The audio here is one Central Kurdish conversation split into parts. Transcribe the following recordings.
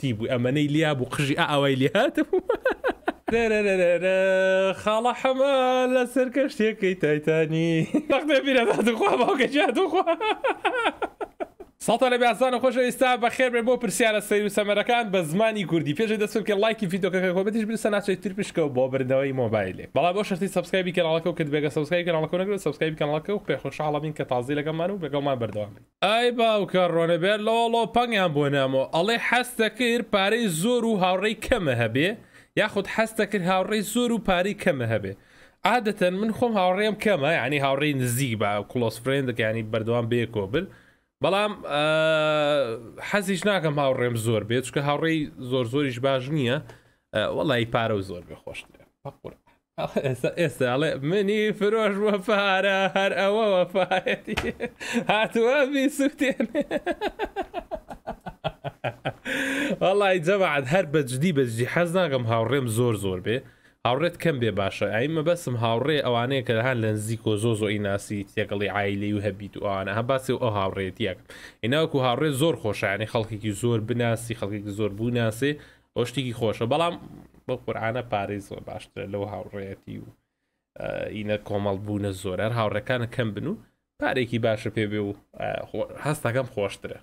واماني ترتيب بوي اماني ليا بو قجي اواي ليا خاڵە حەمە لەسەر کەشتێکەکەی تایتانی تەختێ بیرە دادخوا باوکە جادخوا. ساڵتە لە بازانە خۆشە ئێستا بە خێرێ بۆ پرسیارە سەیر و سەمەرەکان بە زمانی کوردی پێش دەستکە لایکی فیدۆکەکەکەبتیش برسە ناچێت تر پشکە بۆ بردنەوەی مۆبایلێ بەڵام بۆ شتی سبسکایبی کەناڵەکە و کرد بێگە سبسکای کەناڵەکەنەگە سبسکایبی کەناڵەکە و پێخۆشحاڵبین کە تازی لەگەمان و بەگەڵمان بەردەوام ئای باوکە ڕۆنەبێر لەڵۆ پنگیان بۆ نامەوە ئەڵێ حەستەکرد پارەی زۆر و هاوڕێی کەمە هەبێ یاخود حەستەکرد هاوڕێی زۆر و پارەی کەمە هەبێ. عادەتەن من خۆم هاوڕێم کەمە ینی هاوڕێی نزیک بە کلۆس فرێندەکە ینی بەردەوام بێ کۆبل بەڵام حەزیش ناکەم هاوڕێم زۆر بێت چکە هاوڕێی زۆر زۆریش باش نییە وڵی پارە و زۆر بێخۆش ئێستاڵێ منی فرۆش وە پارە هەر ئەوە وەفاەتی هاتووە بی سووتێن وڵی جەبعات هەر بەجددی بەجددی حەز ناگەم هاوڕێم زۆر زۆر بێ هاوڕێت کەم بێ باشە ئەیمە بەسم هاوڕێ ئەوانەیە کە هەان لە نزیک و زۆ زۆی ناسی تێکەڵی ئایلی و هەبیت و ئەوانە هە باسی ئەو هاوڕێتیەک ئیناوەکو هاوڕێ زۆر خۆشیانی خەڵکێکی زۆر بناسی خەڵکێکی زۆر بوو ناسێ ئەو شتێکی خۆشە بەڵام بە قورآانە پارێز زۆر باشتر لەو هاوڕێتی و ئینە کۆمەڵ بوونە زۆر هەر هاوڕەکانە کەم بن و پارێکی باشە پێ بێ و هەستەکەم خۆشترە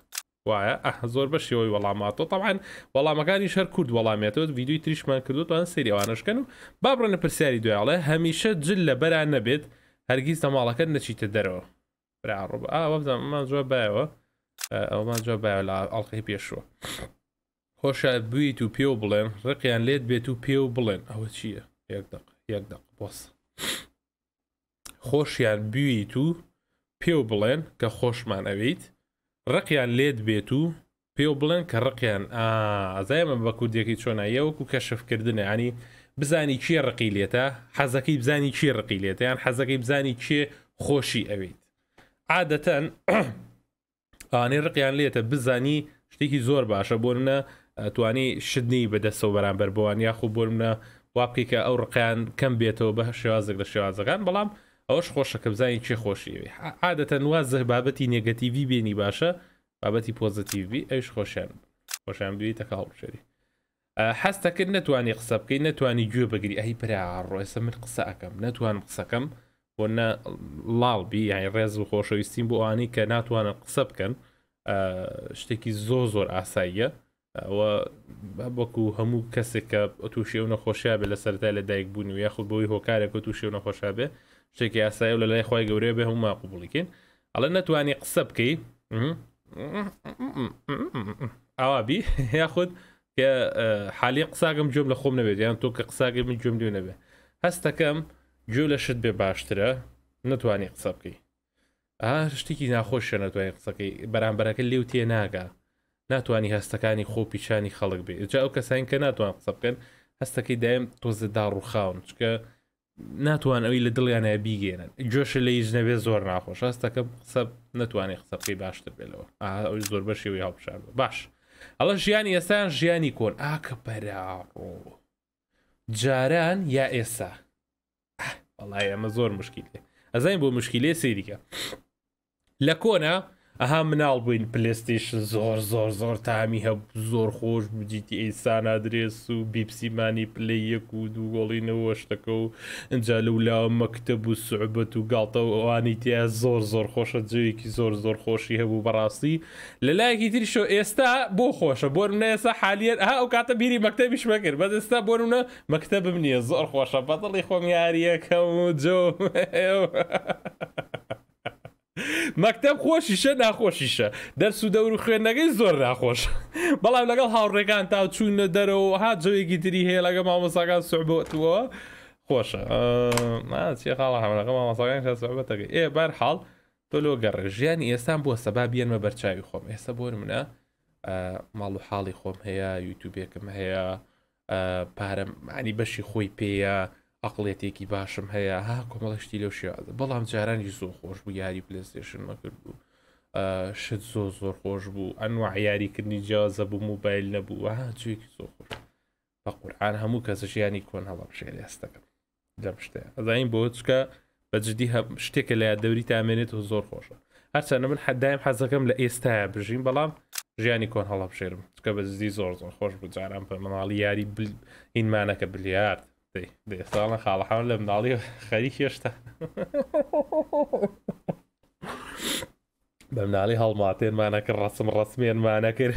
وایە زۆر بە شێوەی وەڵاماتەوە تاوان وەڵامەکانی شەر کورد وەڵامێتەوە ویددیوی تریشمان کردوتوان سریوانشکەن و بابڕەنە پرسیاری دویاڵێ هەمیشە جل لە بەران نەبێت هەرگیز تەماڵەکە نەچیتە دەرەوە براڕوب ئاوەزانمان زۆر بایەوە ئەومان زۆر بایە لە ئەڵلقی پێشوە خۆشە بویت و پێ و بڵێن ڕقیان لێت بێت و پێ و بڵێن ئەوە چییە یەک یەک بۆس خۆشیان بویت و پێ و بڵێن کە خۆشمان ئەویت ڕقیان لێت بێت و پێ بڵێن کە ڕقیان ئازایمە بە کوردێکی چۆنا یەوەکو کەشفکردنە ینی بزانی چی ڕقی لێتە حەزەکەی بزانی چی ڕقی لێتە یان حەزەکەی بزانی چێ خۆشی ئەوێت عادەتەن ئانێ ڕقیان لێتە بزانی شتێکی زۆر باشە بۆنە توانی شدنی بەدەستەوە بەرامبەر بوان یاخو بۆرمە وابکەی کە ئەو ڕقیان کەم بێتەوە بە شێوازێک لە شێوازەکان بەڵام ئەوەش خۆشە کە بزانین چێ خۆشیوی عادەتەن وازە بابەتی نێگەتیوی بینی باشە بابەتی پۆزتیوی ئەوش خۆشیان خۆشیان بوی تەکڵشێری حەستەکرد نتوانانی قسە بکەین نتوانانی گوێ بگری ئەهی پراڕۆێسە من قسە ئەەکەم نتوان قسەکەم بۆ لاڵبی یانی ڕێز و خۆشەویستیم بۆ ئانی کە ناتوانن قسە بکەن شتێکی زۆ زۆر ئاساییە ئەوە بەکو هەموو کەسێک کە تووشێ و نەخۆشیابێ لە سەرای لە دایک بوون و یاخود بۆی هۆکارێک و تووشێ و نەخۆشابێ شتێکی یاسایی و لە لای خی گەورەیە بێ هەموو ماقوبڵیکەین ئەڵە نەتوانانی قسە بکەی ئاوابی یاخود کە حالی قساگەم جۆم لە خۆم نەبێت یان تۆ کە قساگەی من جۆم دوێ نەبێ هەستەکەم جو لە شت بێ باشترە نتوانانی قسە بکەی شتێکی ناخۆشە ناتوانانی قسەکەی بەرامبەرەکە لێو تێ ناگە ناتوانانی هەستەکانی خۆ پیچانی خەڵک بێ جا ئەو کەسانی کە ناتوان قسە بکەن هەستەکەی دایم تۆزدا ڕووخاون چکە ناتوان ئەوی لە دڵیانە بیگێنن جۆشە لە هیچنەبێ زۆر ناخۆش ئەستەکە قسە ناتوانێت قسەقی باشتر بێتەوە ئەوی زۆر بەشی هاوبشار باش ئەڵە ژیانی ئێستان ژیانی کۆن ئاکە پەراڕۆ جاران یا ئێسا وڵای ئەمە زۆر مشکیل ئەزانین بۆ مشکیلێ سێریکە لە کۆنا ئەها مناڵ بووین پلستیشن زۆر زۆر زۆر تامی هەبوو زۆر خۆش بجیتی ئەیسان ئادرێس و بیپسیمانی پلی یەک و دوو گۆڵینەوە شتەکە و ئەجا لە ولاوە مەکتتەب و سوعبەت و گاڵتە و ئەوانی تیا زۆر زۆر خۆشە جوێیەکی زۆر زۆر خۆشی هەبوو بەڕاستی لە لایەکی تریشۆ ئێستا بۆ خۆشە بۆ نێسا حالێت ها ئەو کاتە بیری مەکتتەبیش مەکرد بە ئێستا بۆنە مەکتتەبم نییە زۆر خۆشە بەدڵی خۆم یاریەکەم و جۆ مەکتب خۆشیشە ناخۆشیشە دەرس و دەور و خوێندەکەی زۆر ناخۆش بەڵام لەگەڵ هاوڕێگان تا چوونە دەرەوە ها جوێکی تری هەیە لەگە مامۆساگان سوعبەتەوە خۆشە چی خاڵە هەمەکە مامۆساگان سوعبەتەکەی ئێ بەر حاڵ تۆ لۆ گەڕێ ژیانی ئێستان بۆ سەبا بێنمە بەرچاوی خۆم ئێستا بۆر منە ماڵ و حاڵی خۆم هەیە یوتوبێکم هەیە پارەمانی بەشی خۆی پێەیە ئەقلێتێکی باشم هەیە ها کۆمەڵشتی لەو شێوازە بەڵام جارانی زۆر خۆش بوو یاری پلستێشن مەکرد بوو شت زۆ زۆر خۆش بوو ئەنوع یاریکردنی جیازە بوو موبایل نەبوو ها جوێکی زۆر خۆش بە قورآان هەموو کەسە ژیانی کۆن هەڵە بشێری هەستەکەم لە شتێ ئەداین بۆ چکە بە جدی شتێکە لە دەوری تامێنێت و زۆر خۆشە هەرچەند من حەدایم حەزەکەم لە ئێستاە بژین بەڵام ژیانی کۆن هەڵە بشێرم چکە بەزدی زۆر زۆر خۆش بجاران پە مناڵی یاری هینمانەکە بلیارد de, de Stalin gaat houden naar die خريشته بمنالي هالماتين مانك الرسم الرسمين مانك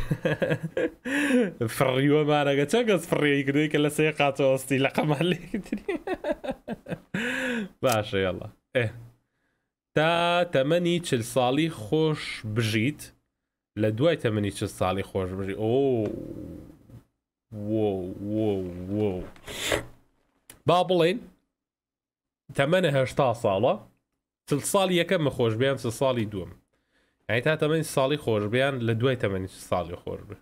فريوة مانك تنقص فريوة يكدو كلا سيقات وسطي لقم عليك باشا يلا ايه تا تمني چل سالي خوش بجيت لدواي تمني چل سالي خوش بجيت اوه واو واو واو با بڵێن تەمەە هشتا ساڵە سل ساڵی یەکەم مەخۆش بیان سە ساڵی دووەم ئەی تا تەمەنی ساڵی خۆشبیان لە دوای تەمەنی ساڵی خۆش بێ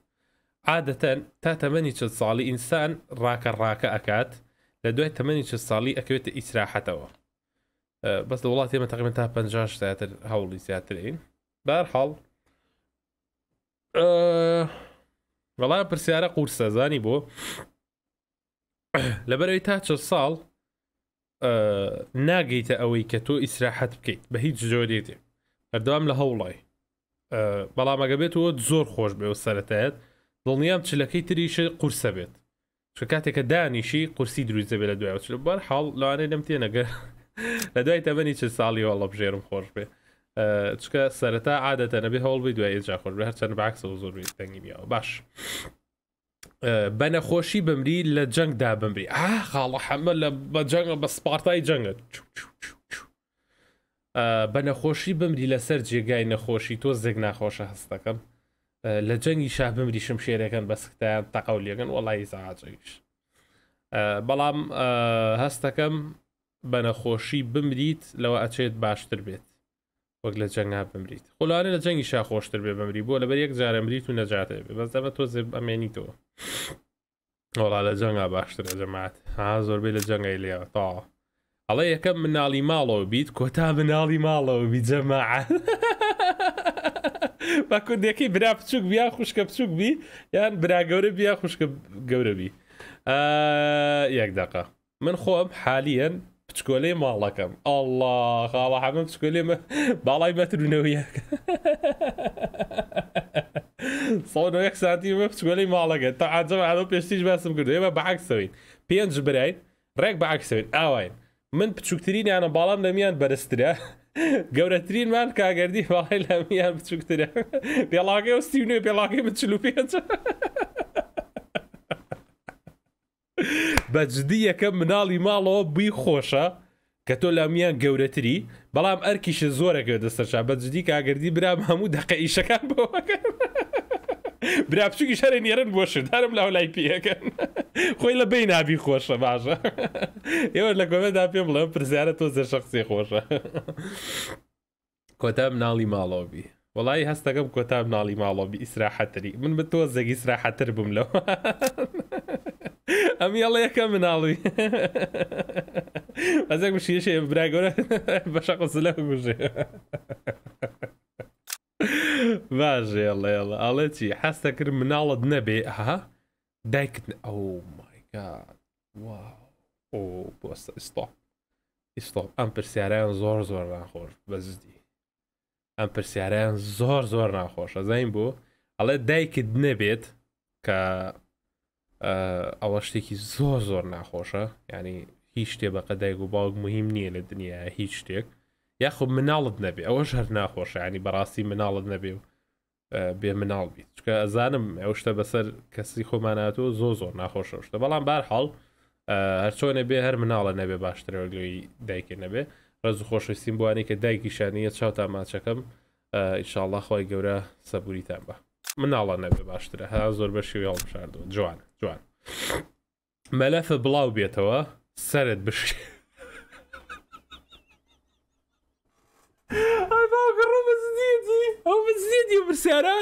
عادەتەن تا تەمەنی چ ساڵی ئینسان ڕاکە ڕاکە ئەکات لە دوای تەمەنی چ ساڵی ئەکوێتە ئیسراحەتەوە بەس لە وڵات ئێمە تەقیمە تا پ زیاتر هەوڵی زیاترین بار حاڵ وەڵام پرسیارە قورسەزانی بۆ لەبەرەوەی تا چ ساڵ ناگەیتە ئەوەی کە تۆ ئیسراحەت بکەیت بە هیچ جۆرێتی هەردوام لە هەوڵای بەڵام ئەگە بێتەوە زۆر خۆش بێ و سەرەتایەت دڵنیام چلەکەی تریشە قورسە بێت چ کاتێککە دانیشی قورسی دروست دەبێت لە دوای چ بەر حاڵ لاانەی لەم تێنەگە لە دوای تەبنی چه ساڵی وڵە بژێرم خۆش بێ چکە سەرەتا عادەتە نەبێ هەوڵ بی دوای جا خۆش بە هەرچەند باکسە و زۆر تەنگی میەوە باش. بە نەخۆشی بمری لە جەنگدا بمری ئا خاڵە حەمە لە بە جەنگە بە سپارتای جەنگە بە نەخۆشی بمری لەسەر جێگای نەخۆشی تۆ زێک ناخۆشە هەستەکەم لە جەنگی شاه بمری شم شێرەکەن بەسکتیان تەقەولێگەن وڵی زعاجش بەڵام هەستەکەم بە نەخۆشی بمریت لەوە ئەچێت باشتر بێت وەک لە جەنگا بمریت خلانە لە جەنگی شاخۆشتر بێ بمری بۆ لەبەر یەک جارە مریت و نەجاتێ بێ بەس دەمە تۆ زێ ئەمێنیتەوە وڵا لە جەنگا باشترە جەمات ها زۆربەی لە جەنگی لێوە تا ئەڵێ یەکەم مناڵی ماڵەوە بیت کۆتا مناڵی ماڵەوە بی جەما با کوندێکی برا بچوک بیا خوشکە بچوک بی یان برا گەورە بیا خوشکە گەورە بی یەک دقه من خۆم حالیەن پچکۆلێ ماڵەکەم ئەله خاڵە حەمە پچکۆلێ باڵای بەترونەوەیەکە سەەک ساتی بە پچکۆلی ماڵەکە تا ئاجەم ئەلو پێشتیش باسم کرد ئێمە بەعکسەوەین پێنج براین ڕێک بەعکسەوێت ئاواین من پچووکترینیانە باڵام لەمیان بەرزترە گەورەترینمان کاگەردی باڵی لەمیان بچووکترە پێڵاگەی و ستیونێ پێڵاگەی بچلو پێ بەجددی یەکەم مناڵی ماڵەوە بی خۆشە کە تۆ لامیان گەورەتری بەڵام ئەرکیش زۆرەکە دەستەرشا بەجددی کاگردی برام هەموو دقەئیشەکان بۆەکە. براپچووکی شەرێن ێرن بۆشت هەرم لاو لای پێەکەن خۆی لە بەی نابی خۆشە باشە ئێوە لە گۆمەدا پێم بڵێم پرزیارە تۆ زە شخصی خۆشە کۆتا مناڵی ماڵۆبی وڵی هەستەکەم کۆتا مناڵی ماڵۆبی ئیسراحەتری من بە تۆ زەگی سراحەتر بم لەوە ئەمی ئەڵە یەکە مناڵی ئەزێک شیشێ براگەۆرە بەشە قسلە بژێ باشێ ئەڵێ ئەڵێ چی حەستە کرد مناڵت نەبێ ئەها دایکت ئەو مایگات واو بۆستە ئیستا ئیستا ئەم پرسیاریان زۆر زۆر ناخۆش بەزدی ئەم پرسیاریان زۆر زۆر ناخۆش ئەزین بۆ ئەڵێ دایکت نەبێت کە ئەوە شتێکی زۆر زۆر ناخۆشە ینی هیچ شتێ بە قەدایک و باوک مهم نییە لە دنیا هیچ شتێک یاخب مناڵت نەبێ ئەوە هەر ناخۆشە ینی بەڕاستی مناڵت نەبێ و بێ مناڵ بیت چکە ئەزانم ئەو شتە بەسەر کەسی خۆمانات و زۆ زۆر ناخۆشە شتە بەڵام بار هەڵ هەرچۆنە بێ هەر مناڵە نەبێ باشترەوەلوی دایکە نەبێ ڕز و خۆشەویستیم بوانی کە دایکیشانە چاو تاماچەکەم ئیشاءله خۆی گەورە سەبووریتان بە مناڵە نەبێ باشترە ها زۆر بەشی هەڵ بشاردەوە جوان جوان مەلەفە بڵاو بێتەوە سرت بش برسیارە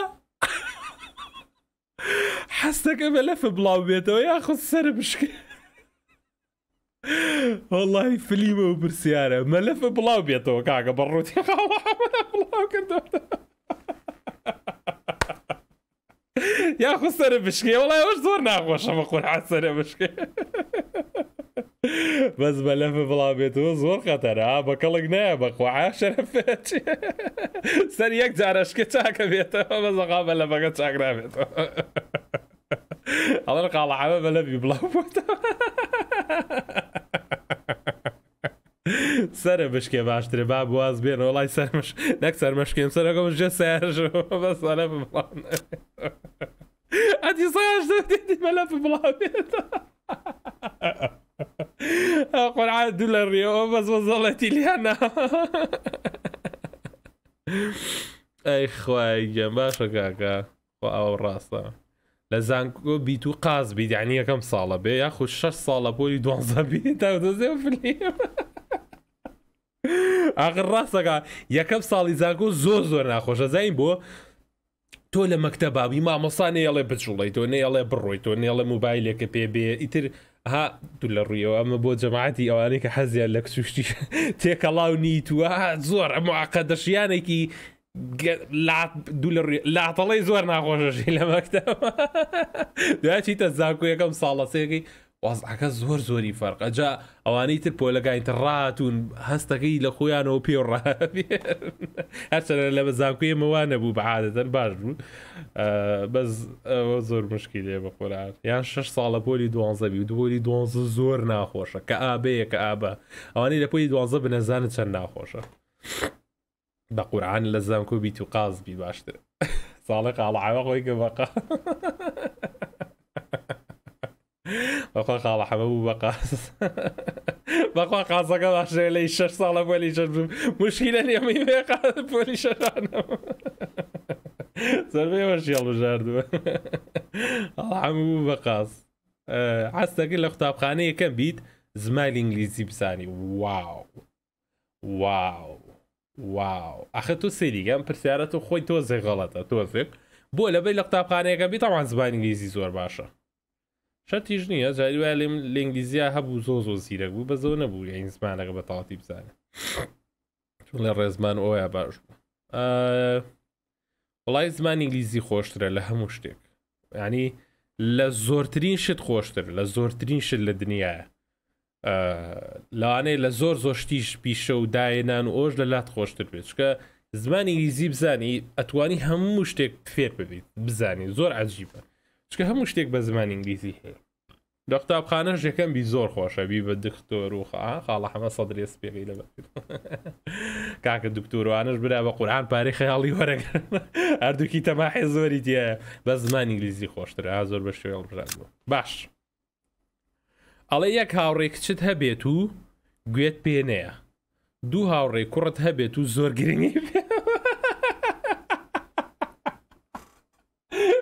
حەستەکە بە لەفە بڵاو بێتەوە یاخود سرە بشکە وڵی فلیمە و برسیارە مەلەفە بڵاو بێتەوە کاگە بەڕوتی کردەوە یا خو سەرە بشکێ وڵای ئەوش زۆر ناخۆشەمە قورعات سەرە بشکێ بەس بە لەفە بڵاوێتەوە زۆر خەتەرا بە کەڵک نایە بەخواعا شەرەفێت سەر یەک جارەشکە چاکە بێتەوە بە زەقا بە لە بەگە چاکرابێتەوە ئەڵەر قاڵعامە بە لەبی بڵاو سرە بشکێ باشترێ با واز بێن وڵای سەرمەش نەک سەرمەشکێم سەرەکەم ژە سێژ بەسەە بڵان. عندي صياح عندي ملف بالابيض اقول عاد دولار اليوم بس وصلت لي انا اي خويا باشا كاكا او الراس لزانكو بيتو قاز بيد يعني كم صالة بي اخو شش صالة بولي دوان صبي تاو في اليوم اخر راسك يا كم صالي زانكو زوزو ناخذ ناخوش زين بو تۆ لە مەکتەبابی مامەسانەیەڵێ بچوڵی تۆ نێڵێ بڕۆی تۆ نێڵە موبایلێکە پێبێ ئیتر ها تو لە ڕوویەوە ئەمە بۆ جەماعەتی ئەوانەی کە حەزیان لە کسوشتی تێکەڵاو نیتووە زۆر ئەمعقە دەشیانێکی لاتەڵی زۆر ناخۆشەشی لە مەکتەب دوای چیتە زاکو یەکەم ساڵەسێکی وازعەکە زۆر زۆری فەرق ئەجا ئەوانەی تر پۆلەکانیتە ڕاتون هەستەکەی لە خۆیانەوە پێ ڕ هەرچە لە بەزانکوێ مەوانە بوو بەعادەتەن باش بوو بەس ئەوە زۆر مشکی لێ بە خۆران یان شش ساڵە پۆلی دوانزەبی و دوۆری دوانزە زۆر ناخۆشە کە ئابەیە کە ئابە ئەوانەی لە پۆلی دوانزە بنەزانە چەند ناخۆشە بە قورعان لە زانکۆ بیت و قازبی باشتر ساڵێک قاڵعاوە خۆی گەبقە بخوا خاڵە حەمەبوو بە قاس بەخوا قازەکە باشێ لی شش ساڵە بۆلی بولي مشکیلە أنا پۆلی شەرانەوە زەربەی وەشیڵ بژاردووە هەموو بە قاس عستەکە لە خانية كم بيت زمای انجليزي بساني واو واو واو ئەخە تۆ سریگەم پرسیارە تۆ خۆی تۆ زێغڵەتە بولا بي لەبەر خانية كم بيت طبعا زبان انجليزي زور باشا شەتیش نییە جاری وای لێم لەنگلیزییا هەبوو زۆ زۆ زیرەک بوو بە زۆ نەبوو ئەین زمانەکە بە تاڵاتی بزانێ چون لە ڕێزمان ئۆیا باش بوو وڵی زمان ئینگلیزی خۆشترە لە هەموو شتێک ینی لە زۆرترین شت خۆشتر لە زۆرترین شت لە دنیاە لاانەیە لە زۆر زۆر شتیش پیشە و داێنان و ئۆژ لە لات خۆشتر بێت چکە زمانی ئینگلیزی بزانی ئەتوانی هەموو شتێک فێر ببیت بزانی زۆر عجیبە چکە هەموو شتێک بە زمان ئینگلیزی هەیە لە قوتابخانە ژەکەمبی زۆر خۆشەبی بە دکتۆر و خاڵە هەمە سەدرێ سپێقی لە کاکە دکتۆروانش برا بە قورآان پارێ خەیاڵی وەرەگر هەردووکی تەماحێ زۆری دیە بە زمان ئینگلیزی خۆشترا زۆر بە شوێڵ بژان باش ئەڵێ یەک هاوڕێکچت هەبێت و گوێت پێنەیە دوو هاوڕێ کوڕت هەبێت و زۆر گرنگی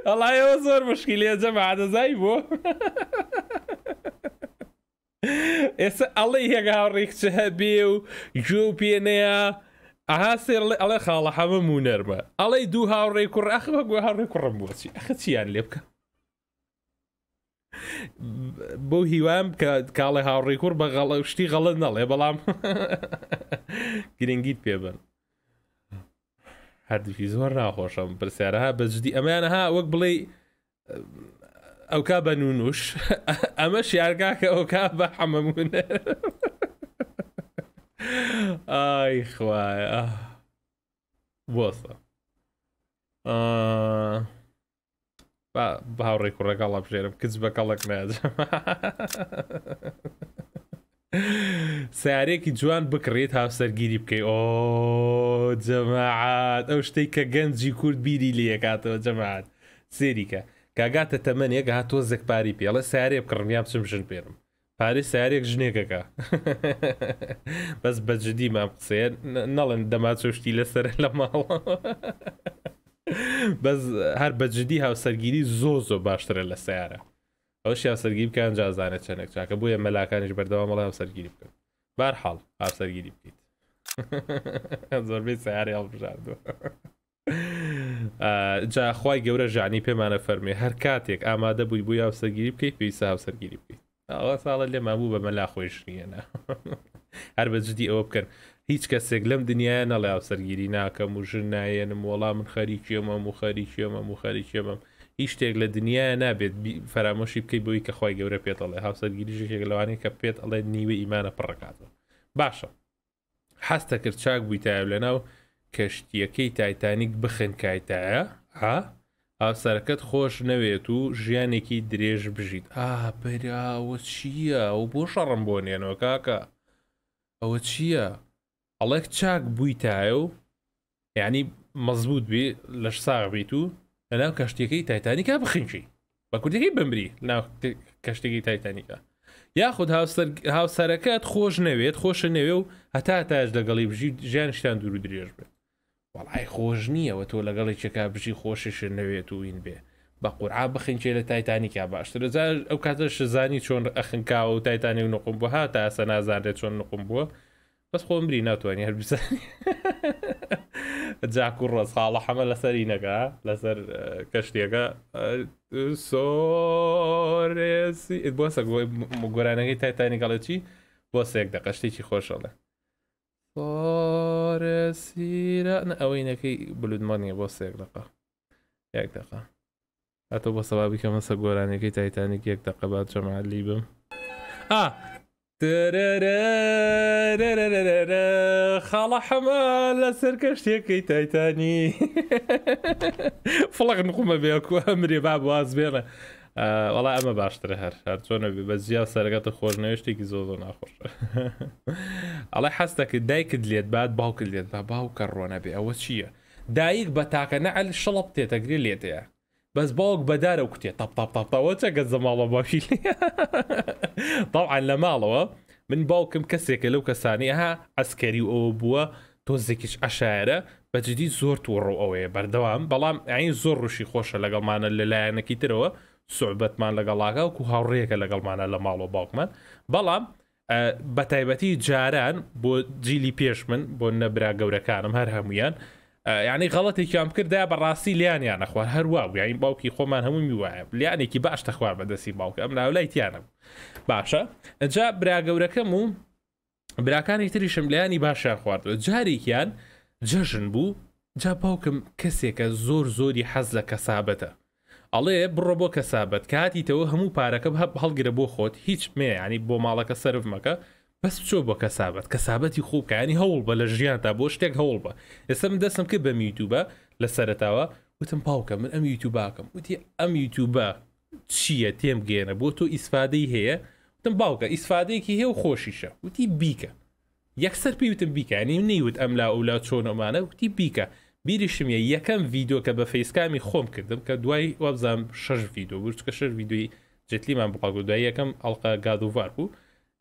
ئەڵای ئەوە زۆر مشکیلێ جەمەعادەزای بۆ ئێستا ئەڵی هێگا هاوڕێکچە هەبێ و گوێ و پێنەیە ئەها سێر ئەڵێ خاڵە هەمە مونەرمە ئەڵی دوو هاوڕێک کوڕ ئەخەوە گوێ هاوڕێک کوڕم بۆچی ئەخە چیان لێ بکە بۆ هیوام کە کاڵی هاوڕێکور بە شتی غەڵت نەڵێ بەڵام گرنگیت پێبن هەردووکی زۆر ناخۆشم ها بەجددی ئەمەیانەها وەک بڵێ ئەو کا بە نونوش ئەمە شیارگاکە ئەو کا بە حەمەمون ئای خوایە بۆسە باهاوڕێک و ڕێگەڵە بژێرم کچ بە کەڵک ناجم سیارێکی جوان بکڕێت هاوسەرگیری بکەی ئۆ جەماعات ئەو شتێک کە گەنجی کورد بیری لەکاتەوە جەماعات سێریکە کاگاتە تەمەنێک هاتۆ زەکپاری پێڵە سیارێ بکڕمیان بچم ژن پێرم پارێ سیارێک ژنێکەکە بەس بەجددی مام قسەیە نەڵێن دەماچۆشتی لەسەر لە ماڵە بەس هەر بەجددی هاوسەرگیری زۆ زۆ باشترە لە سیارە ئەوش یاسەرگی بکەن جازانێت چەندێک چاکە بووە مەلاکانیش بەردەوا مەڵی ئەوسەرگیری بکەن بار حاڵ ئاسەرگیری بکەیت زۆربەی سیاری هەڵبژاردووە جاخوای گەورە ژانی پێمانە فەرمێ هەر کاتێک ئامادە بووی بووی هاوسەرگیری بکەیت پێویستە هاوسەرگیری بکەیت ئەوە ساڵە لێ مابوو بە مەلا خۆشنیەنا هەر بە جدی ئەوە بکەن هیچ کەسێک لەم دنیاە نەڵێ هاوسەرگیری ناکەم و ژن نایەنم وەڵام من خەریکیێمەم و خەریکیێمەم و خەریکیێمەم هیچ شتێک لە دنیاە نابێت فرامۆشی بکەی بۆی کە خی گەورە پێێتەڵێ هاوسەرگیریژێک لەوانەیە کە پێت ئەڵێ نیوە ئیمانە پڕکاتەوە باشە حستە کرد چاک بووی تایب لەناو کەشتیەکەی تایتانیک بخنکایتایە ها ئاسەرەکەت خۆش نەوێت و ژیانێکی درێژ بژیت ئا پراوە چییە و بۆ شەڕم بۆ نێنەوە کاکە ئەوە چییە؟ ئەڵێک چاک بووی تایە و یعنی مەزبوط بێ لەش ساغبیت و لەناو کەشتێکی تایتانیکا بخینکی بە کوردەکەی بمری ناو کەشتێکی تایتانیکا یاخود هاوسەرەکەت خۆش نەوێت خۆشە نەوێ و هەتا تاش لەگەڵی بژی ژیانشتان دوور درێژ بێت وڵای خۆش نییەوە تۆ لەگەڵی چکا بژی خۆشش نەوێت و وین بێ بە قورعا بخینچێ لە تایتانیکا باشتر ئەو کاتە شزانی چۆن ئەخنکاوە و تایتانی و نقم بووە تا ئاسە نازانێت چۆن نقم بووە بەس خۆم بری ناتوانانی هەر بزانانی جاکوڕ ڕزخاڵە حەمە لەسەری نەگە لەسەر کەشتێکە سۆرێسی بۆ سە گۆرانەکەی تایتانی گەڵە چی بۆ سێک دە قەشتێکی خۆشەڵێ سۆرەسیرە ئەوەینەکەی بلودمانە بۆ سێک دقا یەک دقا ئەتۆ بۆ سەوابی کەمەسە گۆرانەکەی تایتانێک یەک دقەبات جەمالی بم ئا خاڵە حەمە لە سەرکە شتێکی تایتانی فڵق نقومە بێکو ئەمرێ با باز بێڵە وڵا ئەمە باشترە هەر هەر چۆنە بە زیاو سەرگاتە خۆشنەوێشتێکی زۆ زۆ ناخۆش ئەڵی حەستەکە دایکت لێت بعد باوکت لێت با باوکە ڕۆنە بێ ئەوە چییە؟ دایک بە تاکە نەعل شڵب تێتەگری لێتەیە بس باوك بدارة وكتي طب طب طب طب وتشك الزمالة باشي طبعا لمالوة من باوكم كسيك لو كسانيها عسكري وبوا تۆزێکیش عشاعرە بەجددی زۆر توڕۆ ئەوەیە بەردەوام بەڵام ئەین زۆر ڕوشی خۆشە لەگەڵمانە لەلایەنەکی ترەوە سوعبەتمان لەگەڵاگە وکو هاوڕێکە لەگەڵمانە لە ماڵەوە باوکمان بەڵام بە تایبەتی جاران بۆ جیلی پێش من بۆ نەبرا گەورەکانم هەر هەمویان یعنی غەڵەتێکیان کردا بەڕاستی لیانیان نەخوار هەروە بوو یعنی باوکی خۆمان هەمووی وایە لیانێکی باش تەخوار بەدەستی باوکە ئەم ناولایتیانە باشە ئەجا براگەورەکەم و براکانی تری شملیانی باشیان خواردوە جارێکیان جەژن بوو جا باوکم کەسێکە زۆر زۆری حەز لە کەسابەتە ئەڵێ بڕۆ بۆ کەسابەت کاتیتەوە هەموو پارەکە هەڵگرە بۆ خۆت هیچ مێ ینی بۆ ماڵەکە سرف مەکە بەس چۆ بۆ کەسابەت کەسابەتی خوبکانی هەوڵ بە لە ژیانتا بۆ شتێک هەوڵ بە ئێستا من دەستم کرد بە میوتوبە لە سەرتاوە وتم پاوکە من ئەم یوتوباکەم وتی ئەم یوتوبە چییە تێم گێنە بۆ تۆ ئیسفادەی هەیە وتم باوکە ئیسفادەیەکی هەیە و خۆشیشە وتی بیکە یەکسەر پێوتم بیکانی نەیوت ئەم لا ئەولا چۆنەمانە وتی بیکە بیریشمیە یەکەم ڤیددیو کە بە فەیسکامی خۆم کردم کە دوای وابزانام شش ڤیددیو بچکە شش ڤیددیوی جتلیمان بقاگو دوای یەکەم ئەڵقا گادووار بوو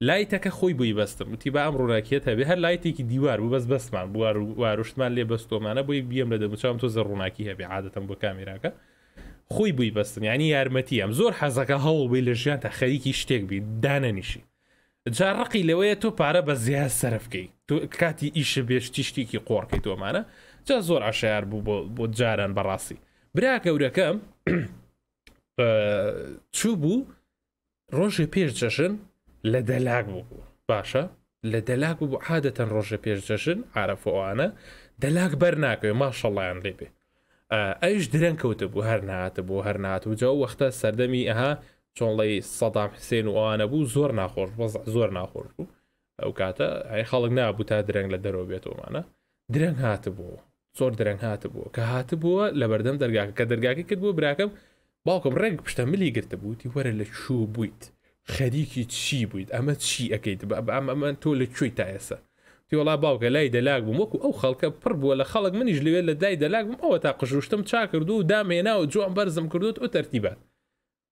لایتەکە خۆی بووی بەستم وتی بە ئەم ڕووناکیێت هەبێ هەر لایتێکی دیوار بوو بەس بەستمان بوار واروشتمان لێ بەستۆمانە بۆی بیم لە دەموچام تۆ زە ڕووناکی هەبێ عادەتم بۆ کامیراکە خۆی بووی بەستم ینی یارمەتی ئەم زۆر حەزەکە هەوڵ بی لە ژیان تا خەریکی شتێک بی دانەنیشی جاڕقی لەوەیە تۆ پارە بە زیاد سەرفکەی تۆ کاتی ئیشە بێشتی شتێکی قۆڕکەی تۆمانە جا زۆر عشار بوو بۆ جاران بەڕاستی برا گەورەکەم چوو بوو ڕۆژی پێش جەژن لە دەلاک بوو باشە لە دەلاک بوو عادەتەن ڕۆژە پێشجەشن عرەفۆوانە دەلاک بەرناکەوێ ماشەڵیان لێ بێ ئەوش درەن کەوتە بوو هەر ناتە بۆ هەر ناتوجە وەختە سەردەمی ئەها چۆنڵی سەدام حسێن و ئەوانە بوو زۆر ناخۆش زۆر ناخۆش بوو ئەو کاتە ئەی خەڵک نابوو تا درەنگ لە دەرەوە بێتەوەمانە درەنگ هاتە بوو زۆر درەنگ هاتە بوو کە هاتە بووە لە بەردەم دەرگاکە کە دەرگاکی کرد بوو براکەم باوکم ڕێک پشتە ملی گرتە بووتی وەرە لە چوو بوویت خەریکی چی بوویت ئەمە چی ئەەکەیت ئەمە تۆ لە کوێی تا ئێسا تی وڵا باوکە لای دەلاک بووم وەکو ئەو خەڵکە پڕ بووە لە خەڵک منیش لەوێ لە دای دەلاک بووم ئەوە تا قژوشتم چا کردو و دامێنا و جوان بەرزم کردوت ئەو تەرتیبات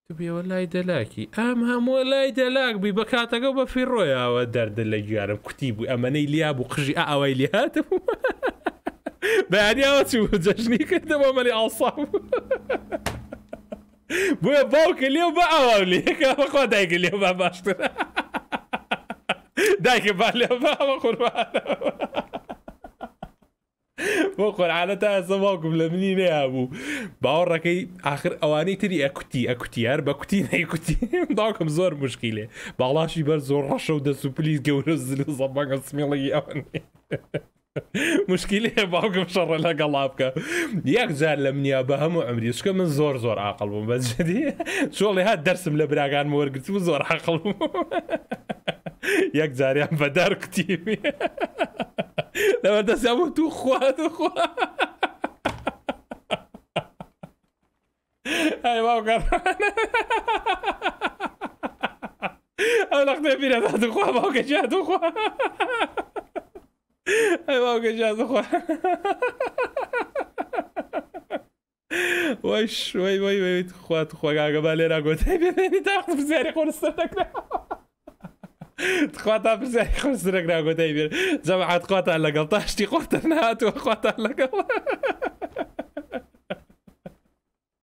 تو بێوە لای دەلاکی ئەم هەموو لای دەلاک بووی بە کاتەکە بە فیڕۆیەوە دەردە لە گیارم کوتی بوو ئەمەەی لیا بوو قژی ئاوای لی هاتە بوو بەیانیاوە چی جەژنی کردەوە مەلی ئاسا بوو. بۆیە باوکە لێو بە ئاوا لێکەخوا دایکە لێو با باشتر دایکە با لێ قوربان بۆ قۆرعاە تا ئەسە باوکم لە منی نەیابوو باوەڕەکەی آخر ئەوانەی تری ئەکوتی ئەکوتیار بە کوتی نەیکوتی باوکم زۆر مشکیلێ باڵاشی بەر زۆر ڕەشە و دەسوپلیز گەورە زل زەبانگە سمێڵی ئەوەن مشکلی باوکم شەڕە لەگەڵا بکە یەک جار لە منیا بە هەموو ئەمریشکە من زۆر زۆر عقل بووم بەجددی چۆڵی هات دەرسم لە براگان وەرگرت و زۆر عقل بوو یەک جاریان بە دەرکتی لەوە دەسیبوو تو خوارد خوا باوکە ئەو لەختێ بیرە دخوا باوکە جیاد خوا اي أيوة، موقع جاهز اخوان وش وي وي وي اخوات اخوات قاعد قبل انا قلت هي تاخذ في زاري خلص لك تخوات في زاري خون السرقنا قلت زعما عاد قوات على قلطاشتي قوات نهات وقوات على قلطاشتي